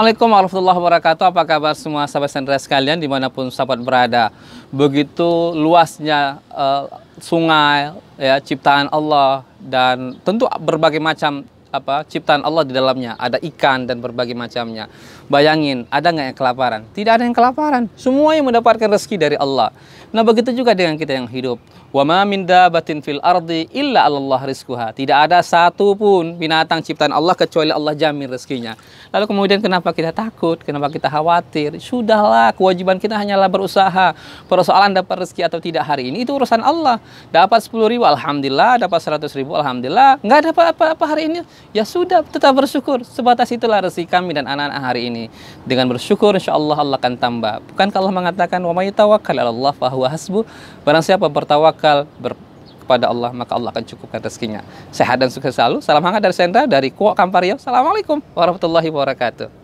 Assalamualaikum warahmatullahi wabarakatuh Apa kabar semua sahabat sentra sekalian dimanapun sahabat berada Begitu luasnya uh, sungai, ya ciptaan Allah Dan tentu berbagai macam apa ciptaan Allah di dalamnya ada ikan dan berbagai macamnya bayangin ada nggak yang kelaparan tidak ada yang kelaparan semua yang mendapatkan rezeki dari Allah nah begitu juga dengan kita yang hidup wa ma min dabatin fil ardi illa Allah rizquha tidak ada satu pun binatang ciptaan Allah kecuali Allah jamin rezekinya lalu kemudian kenapa kita takut kenapa kita khawatir sudahlah kewajiban kita hanyalah berusaha persoalan dapat rezeki atau tidak hari ini itu urusan Allah dapat 10 ribu alhamdulillah dapat 100 ribu alhamdulillah nggak dapat apa-apa hari ini ya sudah tetap bersyukur sebatas itulah rezeki kami dan anak-anak hari ini dengan bersyukur insya Allah Allah akan tambah bukan kalau mengatakan wa may tawakkal Allah fahuwa hasbu barang siapa bertawakal ber kepada Allah maka Allah akan cukupkan rezekinya sehat dan sukses selalu salam hangat dari sentra dari Kuok Kampar Assalamualaikum warahmatullahi wabarakatuh